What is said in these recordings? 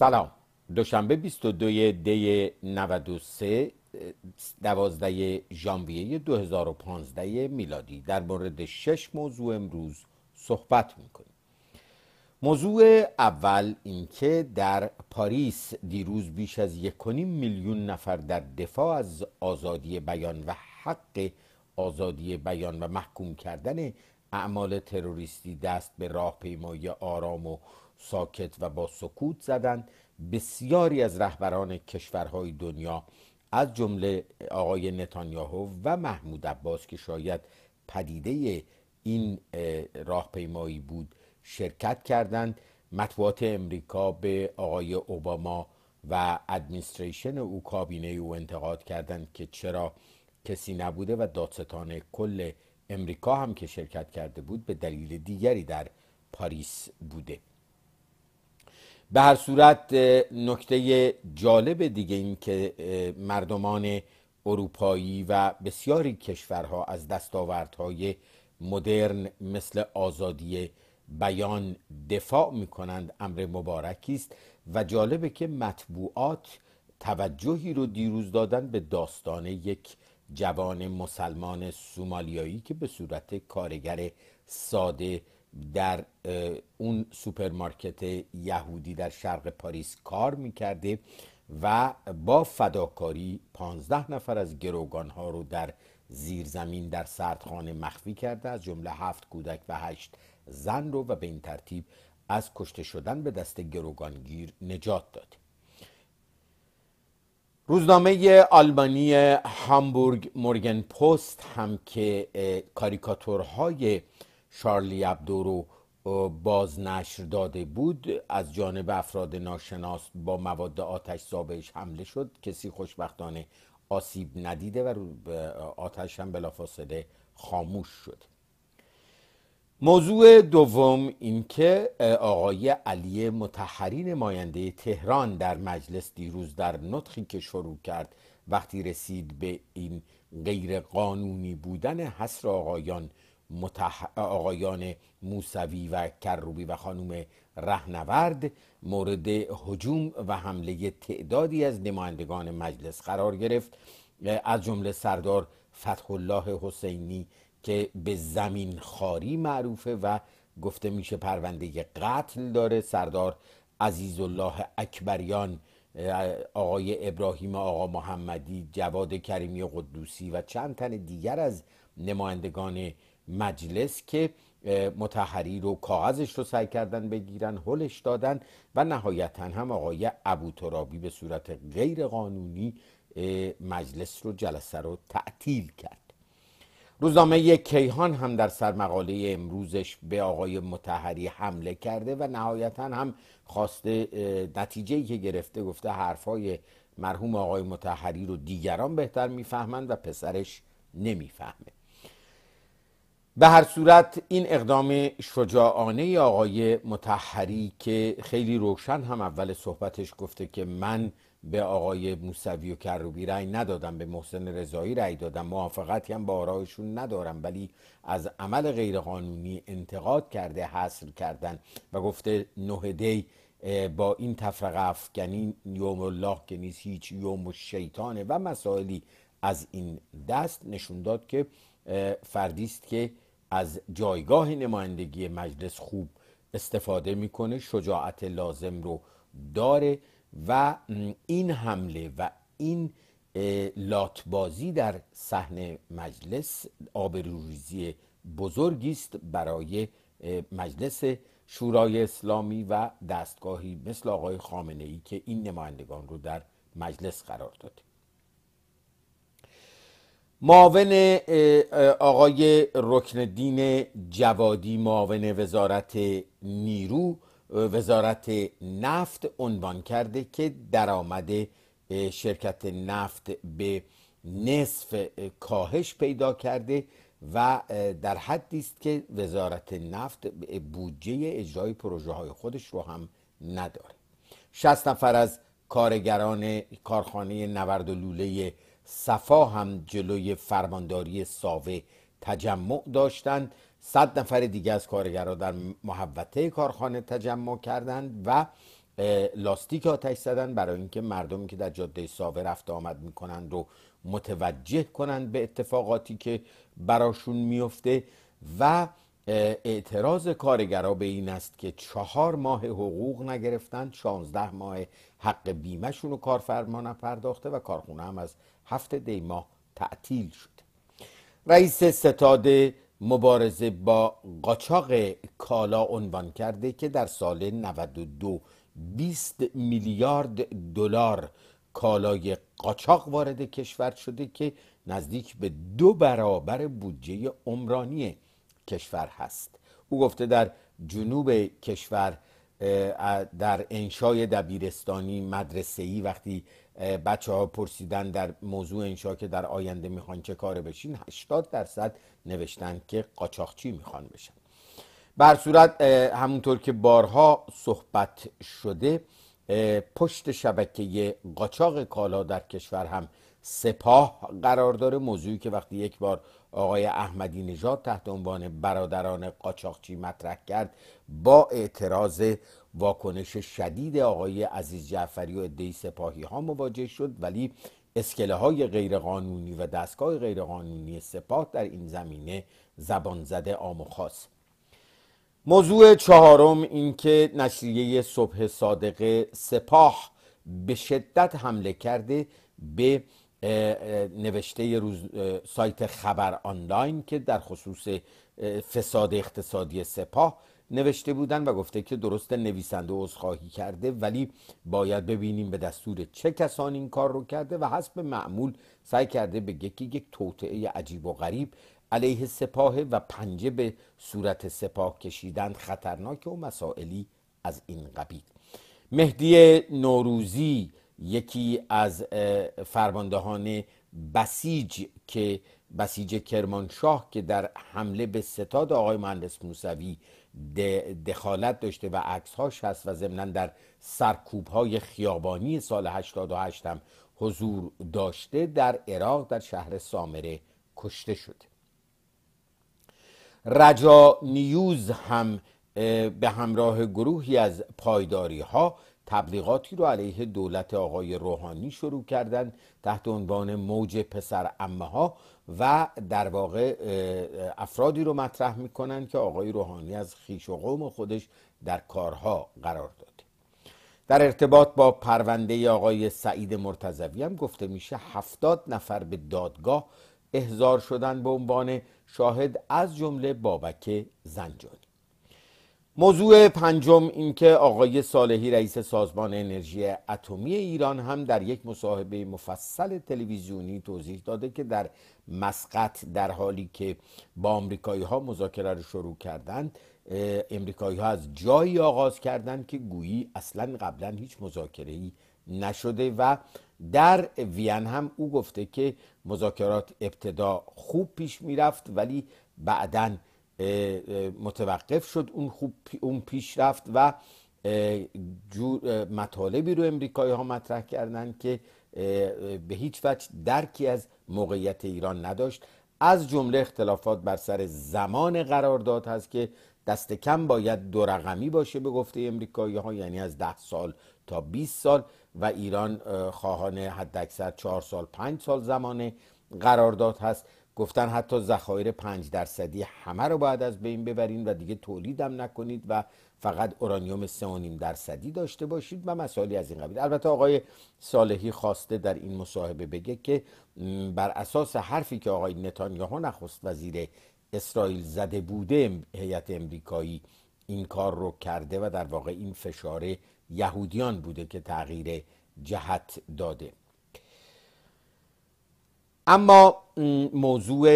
سلام دوشنبه 22 دی 93 12 ژانویه 2015 میلادی در مورد شش موضوع امروز صحبت میکنیم موضوع اول اینکه در پاریس دیروز بیش از یکونیم میلیون نفر در دفاع از آزادی بیان و حق آزادی بیان و محکوم کردن اعمال تروریستی دست به راهپیمایی آرام و ساکت و با سکوت زدند بسیاری از رهبران کشورهای دنیا از جمله آقای نتانیاهو و محمود عباس که شاید پدیده این راهپیمایی بود شرکت کردند مطبوعات امریکا به آقای اوباما و ادمنستریشن او کابینه او انتقاد کردند که چرا کسی نبوده و دادستان کل امریکا هم که شرکت کرده بود به دلیل دیگری در پاریس بوده به هر صورت نکته جالب دیگه این که مردمان اروپایی و بسیاری کشورها از دستاوردهای مدرن مثل آزادی بیان دفاع می کنند امر مبارکی است و جالبه که مطبوعات توجهی رو دیروز دادن به داستان یک جوان مسلمان سومالیایی که به صورت کارگر ساده در اون سوپرمارکت یهودی در شرق پاریس کار میکرده و با فداکاری 15 نفر از گروگان ها رو در زیرزمین در سردخانه مخفی کرده از جمله هفت کودک و هشت زن رو و به این ترتیب از کشته شدن به دست گروگانگیر نجات داد روزنامه آلمانی هامبورگ مورگن پست هم که کاریکاتورهای شارلی ابدو رو بازنشر داده بود از جانب افراد ناشناس با مواد آتش زابهش حمله شد کسی خوشبختانه آسیب ندیده و آتش هم بلافاصله خاموش شد موضوع دوم اینکه آقای علی متحری نماینده تهران در مجلس دیروز در نطخی که شروع کرد وقتی رسید به این غیر قانونی بودن حسر آقایان آقایان موسوی و کروبی و خانوم رهنورد مورد حجوم و حمله تعدادی از نمایندگان مجلس قرار گرفت از جمله سردار فتح الله حسینی که به زمین خاری معروفه و گفته میشه پرونده قتل داره سردار عزیز الله اکبریان آقای ابراهیم آقا محمدی جواد کریمی قدوسی و چند تن دیگر از نمایندگان مجلس که متحری رو کاغذش رو سعی کردن بگیرن هلش دادن و نهایتا هم آقای ابو ترابی به صورت غیر قانونی مجلس رو جلسه رو تعطیل کرد روزنامه کیهان هم در سرمقاله امروزش به آقای متحری حمله کرده و نهایتا هم خواسته نتیجه که گرفته گفته حرفای مرحوم آقای متحری رو دیگران بهتر میفهمند و پسرش نمیفهمه به هر صورت این اقدام شجاعانه آقای متحری که خیلی روشن هم اول صحبتش گفته که من به آقای موسوی و کروبی رأی ندادم به محسن رضایی رأی دادم موافقتی هم با آرایشون ندارم ولی از عمل غیرقانونی انتقاد کرده حصر کردن و گفته نه دی با این تفرقه افکنی یوم الله که نیست هیچ یوم شیطانه و مسائلی از این دست نشون داد که فردی است که از جایگاه نمایندگی مجلس خوب استفاده میکنه شجاعت لازم رو داره و این حمله و این لاتبازی در صحنه مجلس آبروریزی بزرگی است برای مجلس شورای اسلامی و دستگاهی مثل آقای خامنه ای که این نمایندگان رو در مجلس قرار داده معاون آقای رکندین جوادی معاون وزارت نیرو وزارت نفت عنوان کرده که درآمد شرکت نفت به نصف کاهش پیدا کرده و در حدی است که وزارت نفت بودجه اجرای پروژه های خودش رو هم نداره 60 نفر از کارگران کارخانه نورد و لوله صفا هم جلوی فرمانداری ساوه تجمع داشتند صد نفر دیگه از کارگرها در محوطه کارخانه تجمع کردند و لاستیک آتش زدن برای اینکه مردمی که در جاده ساوه رفت آمد میکنند رو متوجه کنند به اتفاقاتی که براشون میفته و اعتراض کارگرا به این است که چهار ماه حقوق نگرفتن شانزده ماه حق بیمهشون و کارفرما نپرداخته و کارخونه هم از هفت دی ماه تعطیل شد رئیس ستاد مبارزه با قاچاق کالا عنوان کرده که در سال 92 20 میلیارد دلار کالای قاچاق وارد کشور شده که نزدیک به دو برابر بودجه عمرانی کشور هست او گفته در جنوب کشور در انشای دبیرستانی مدرسه ای وقتی بچه ها پرسیدن در موضوع انشا که در آینده میخوان چه کار بشین 80 درصد نوشتن که قاچاقچی میخوان بشن بر صورت همونطور که بارها صحبت شده پشت شبکه قاچاق کالا در کشور هم سپاه قرار داره موضوعی که وقتی یک بار آقای احمدی نژاد تحت عنوان برادران قاچاقچی مطرح کرد با اعتراض واکنش شدید آقای عزیز جعفری و عده سپاهی ها مواجه شد ولی اسکله های غیرقانونی و دستگاه غیرقانونی سپاه در این زمینه زبان زده آم و خاص موضوع چهارم اینکه نشریه صبح صادق سپاه به شدت حمله کرده به نوشته روز سایت خبر آنلاین که در خصوص فساد اقتصادی سپاه نوشته بودن و گفته که درست نویسنده عذرخواهی کرده ولی باید ببینیم به دستور چه کسانی این کار رو کرده و حسب معمول سعی کرده بگه که یک توطعه عجیب و غریب علیه سپاه و پنجه به صورت سپاه کشیدن خطرناک و مسائلی از این قبیل مهدی نوروزی یکی از فرماندهان بسیج که بسیج کرمانشاه که در حمله به ستاد آقای مهندس موسوی دخالت داشته و هاش هست و ضمنا در سرکوب های خیابانی سال 88 هم حضور داشته در عراق در شهر سامره کشته شده رجا نیوز هم به همراه گروهی از پایداری ها تبلیغاتی رو علیه دولت آقای روحانی شروع کردن تحت عنوان موج پسر امه ها و در واقع افرادی رو مطرح میکنن که آقای روحانی از خیش و قوم خودش در کارها قرار داده در ارتباط با پرونده آقای سعید مرتزوی هم گفته میشه هفتاد نفر به دادگاه احضار شدن به عنوان شاهد از جمله بابک زنجانی موضوع پنجم اینکه آقای صالحی رئیس سازمان انرژی اتمی ایران هم در یک مصاحبه مفصل تلویزیونی توضیح داده که در مسقط در حالی که با آمریکایی ها مذاکره رو شروع کردند امریکایی ها از جایی آغاز کردند که گویی اصلا قبلا هیچ مذاکره ای نشده و در وین هم او گفته که مذاکرات ابتدا خوب پیش میرفت ولی بعدا متوقف شد اون خوب اون پیشرفت و مطالبی رو امریکایی ها مطرح کردند که به هیچ وجه درکی از موقعیت ایران نداشت از جمله اختلافات بر سر زمان قرارداد هست که دست کم باید دو رقمی باشه به گفته امریکایی ها یعنی از ده سال تا 20 سال و ایران خواهان حداکثر چهار سال پنج سال زمان قرارداد هست گفتن حتی ذخایر پنج درصدی همه رو باید از بین ببرین و دیگه تولیدم نکنید و فقط اورانیوم نیم درصدی داشته باشید و مسائلی از این قبیل البته آقای صالحی خواسته در این مصاحبه بگه که بر اساس حرفی که آقای نتانیاهو نخست وزیر اسرائیل زده بوده هیئت امریکایی این کار رو کرده و در واقع این فشار یهودیان بوده که تغییر جهت داده اما موضوع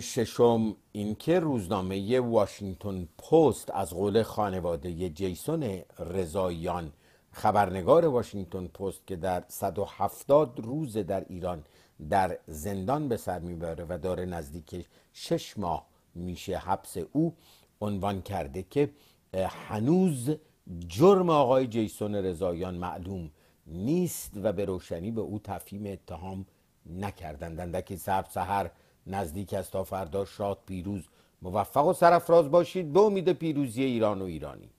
ششم اینکه روزنامه واشنگتن پست از قول خانواده جیسون رضاییان خبرنگار واشنگتن پست که در 170 روز در ایران در زندان به سر میبره و داره نزدیک شش ماه میشه حبس او عنوان کرده که هنوز جرم آقای جیسون رضایان معلوم نیست و به روشنی به او تفهیم اتهام نکردند اندکی صرف سهر نزدیک است تا فردا شاد پیروز موفق و سرفراز باشید به امید پیروزی ایران و ایرانی